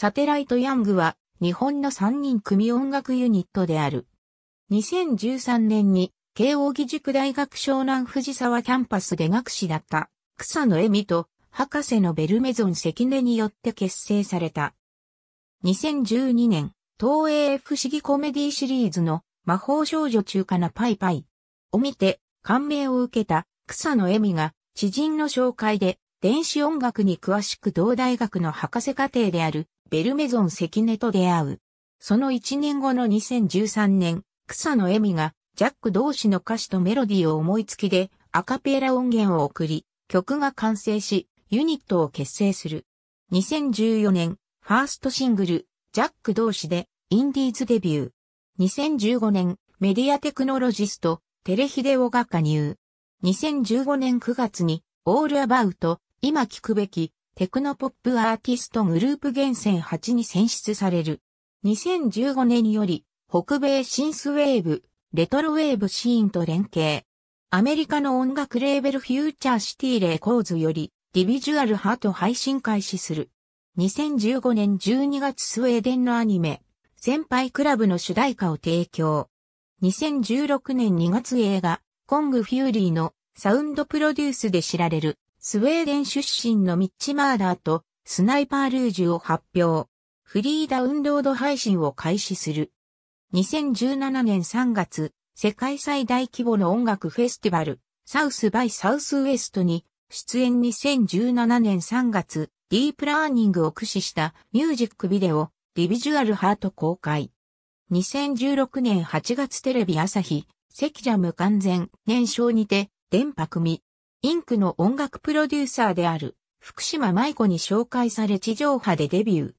サテライトヤングは日本の3人組音楽ユニットである。2013年に慶応義塾大学湘南藤沢キャンパスで学士だった草野恵美と博士のベルメゾン関根によって結成された。2012年、東映不思議コメディシリーズの魔法少女中華なパイパイを見て感銘を受けた草野恵美が知人の紹介で電子音楽に詳しく同大学の博士課程であるベルメゾン関根と出会う。その1年後の2013年、草野恵美がジャック同士の歌詞とメロディーを思いつきでアカペラ音源を送り、曲が完成し、ユニットを結成する。2014年、ファーストシングル、ジャック同士でインディーズデビュー。2015年、メディアテクノロジスト、テレヒデオが加入。2015年9月に、オールアバウト、今聞くべき、テクノポップアーティストグループ厳選8に選出される。2015年より、北米シンスウェーブ、レトロウェーブシーンと連携。アメリカの音楽レーベルフューチャーシティレコーズより、ディビジュアルハート配信開始する。2015年12月スウェーデンのアニメ、先輩クラブの主題歌を提供。2016年2月映画、コングフューリーのサウンドプロデュースで知られるスウェーデン出身のミッチ・マーダーとスナイパールージュを発表。フリーダウンロード配信を開始する。2017年3月、世界最大規模の音楽フェスティバル、サウスバイサウスウエストに出演2017年3月、ディープラーニングを駆使したミュージックビデオ、リビジュアルハート公開。2016年8月テレビ朝日、キジャム完全燃焼にて、電波組、インクの音楽プロデューサーである福島舞子に紹介され地上波でデビュー。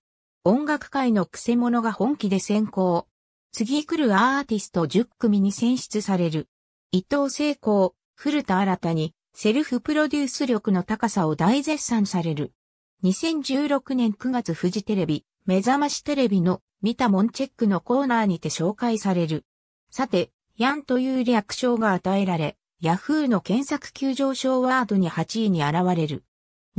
音楽界の癖者が本気で先行。次来るアーティスト10組に選出される。伊藤聖功。古田新たに、セルフプロデュース力の高さを大絶賛される。2016年9月フジテレビ、目覚ましテレビの見たもんチェックのコーナーにて紹介される。さて、ヤンという略称が与えられ、ヤフーの検索急上昇ワードに8位に現れる。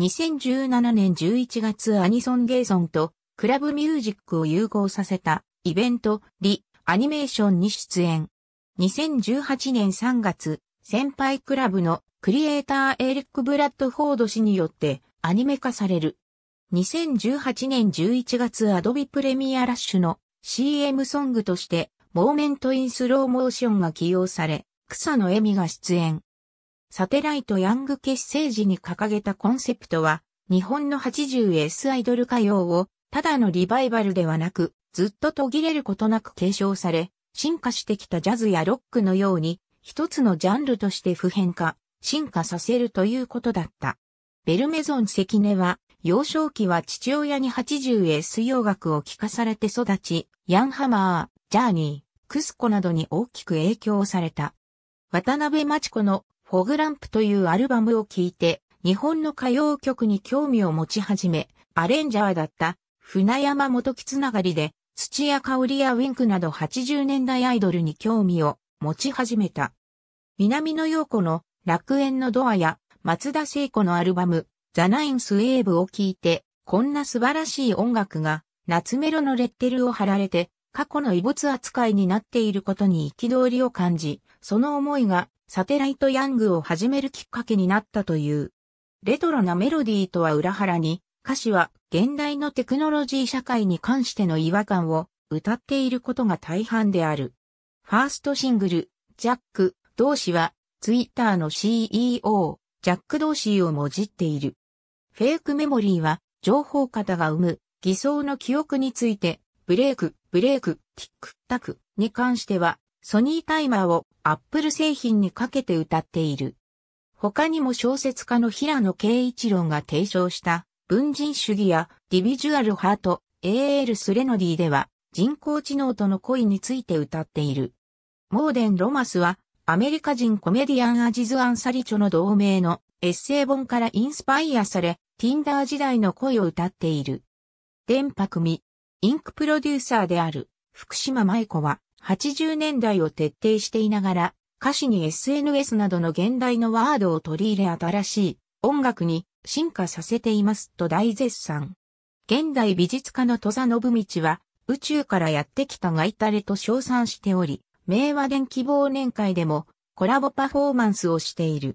2017年11月アニソンゲーソンとクラブミュージックを融合させたイベント、リ、アニメーションに出演。2018年3月、先輩クラブのクリエイターエリック・ブラッドフォード氏によってアニメ化される。2018年11月アドビプレミアラッシュの CM ソングとして、モーメント・イン・スローモーションが起用され、草野恵美が出演。サテライトヤング結成時に掲げたコンセプトは、日本の 80S アイドル歌謡を、ただのリバイバルではなく、ずっと途切れることなく継承され、進化してきたジャズやロックのように、一つのジャンルとして普遍化、進化させるということだった。ベルメゾン関根は、幼少期は父親に 80S 洋楽を聴かされて育ち、ヤンハマー、ジャーニー、クスコなどに大きく影響された。渡辺町子のフォグランプというアルバムを聴いて、日本の歌謡曲に興味を持ち始め、アレンジャーだった船山元木つながりで、土屋香織やウィンクなど80年代アイドルに興味を持ち始めた。南野陽子の楽園のドアや松田聖子のアルバム、ザナインスウェーブを聴いて、こんな素晴らしい音楽が夏メロのレッテルを貼られて過去の遺物扱いになっていることに憤りを感じ、その思いがサテライトヤングを始めるきっかけになったという。レトロなメロディーとは裏腹に、歌詞は現代のテクノロジー社会に関しての違和感を歌っていることが大半である。ファーストシングル、ジャック、同士は、ツイッターの CEO、ジャック・同士をもじっている。フェイクメモリーは、情報型が生む、偽装の記憶について、ブレイク、ブレーク、ティック、タクに関しては、ソニータイマーをアップル製品にかけて歌っている。他にも小説家の平野慶一郎が提唱した文人主義やディビジュアルハート、AL スレノディでは人工知能との恋について歌っている。モーデン・ロマスはアメリカ人コメディアンアジズ・アンサリチョの同名のエッセイ本からインスパイアされ、ティンダー時代の恋を歌っている。電波組、インクプロデューサーである福島舞子は80年代を徹底していながら歌詞に SNS などの現代のワードを取り入れ新しい音楽に進化させていますと大絶賛。現代美術家の戸佐信道は宇宙からやってきたガイタレと称賛しており、明和電気忘年会でもコラボパフォーマンスをしている。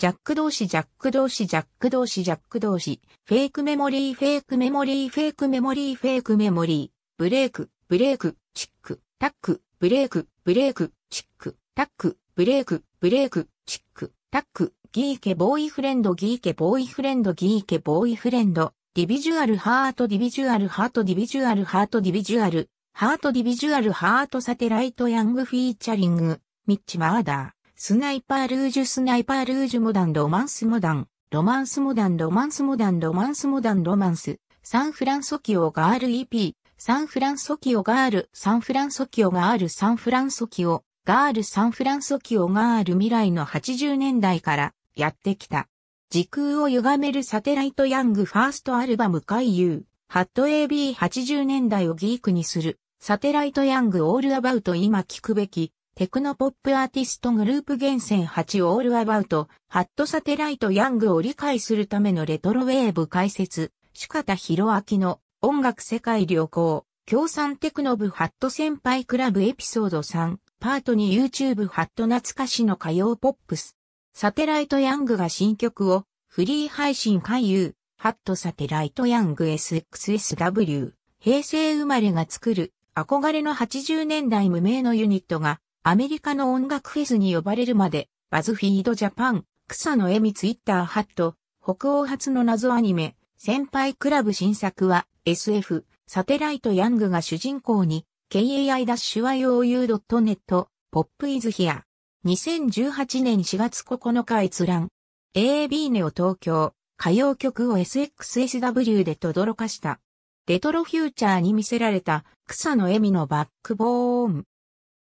ジャック同士、ジャック同士、ジャック同士、ジャック同士、フェイクメモリー、フェイクメモリー、フェイクメモリー、フェイクメモリー、ブレイク、ブレイク、チック、タック、ブレイク、ブレイク、チック、タック、ブレイク、ブレイク、チック、タック、ギーケボーイフレンド、ギーケボーイフレンド、ギーケボーイフレンド、ディビジュアルハート、ディビジュアルハート、ディビジュアルハート、ディビジュアル、ハート、ディビジュアルハート、サテライト、ヤングフィーチャリング、ミッチ・マーダー。スナイパールージュスナイパールージュモダンロマンスモダン、ロマンスモダンロマンスモダンロマンスモダンロマンス、サンフランソキオガール EP、サンフランソキオガール、サンフランソキオガール、サンフランソキオ、ガール、サンフランソキオガール未来の80年代からやってきた。時空を歪めるサテライトヤングファーストアルバム回遊、ハット AB80 年代をギークにする、サテライトヤングオールアバウト今聞くべき、テクノポップアーティストグループ厳選8オールアバウト、ハットサテライトヤングを理解するためのレトロウェーブ解説、主方博明の音楽世界旅行、共産テクノ部ハット先輩クラブエピソード3、パートに YouTube ハット懐かしの歌謡ポップス。サテライトヤングが新曲をフリー配信回遊、ハットサテライトヤング SXSW、平成生まれが作る憧れの80年代無名のユニットがアメリカの音楽フェスに呼ばれるまで、バズフィードジャパン、草野恵美ツイッターハット、北欧発の謎アニメ、先輩クラブ新作は SF、サテライトヤングが主人公に、kai-you.net、ポップイズヒア。2018年4月9日閲覧。AB ネオ東京、歌謡曲を SXSW で轟かした。レトロフューチャーに見せられた草野恵美のバックボーン。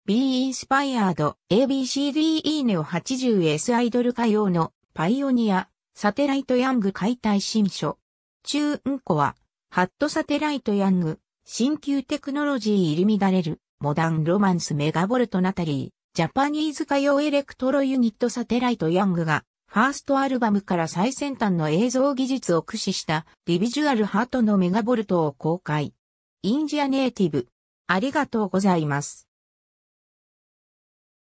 Be Inspired ABCDE ネオ 80S アイドル歌謡のパイオニアサテライトヤング解体新書中うんこはハットサテライトヤング新旧テクノロジー入り乱れるモダンロマンスメガボルトナタリージャパニーズ歌謡エレクトロユニットサテライトヤングがファーストアルバムから最先端の映像技術を駆使したリビジュアルハートのメガボルトを公開。インジアネイティブ。ありがとうございます。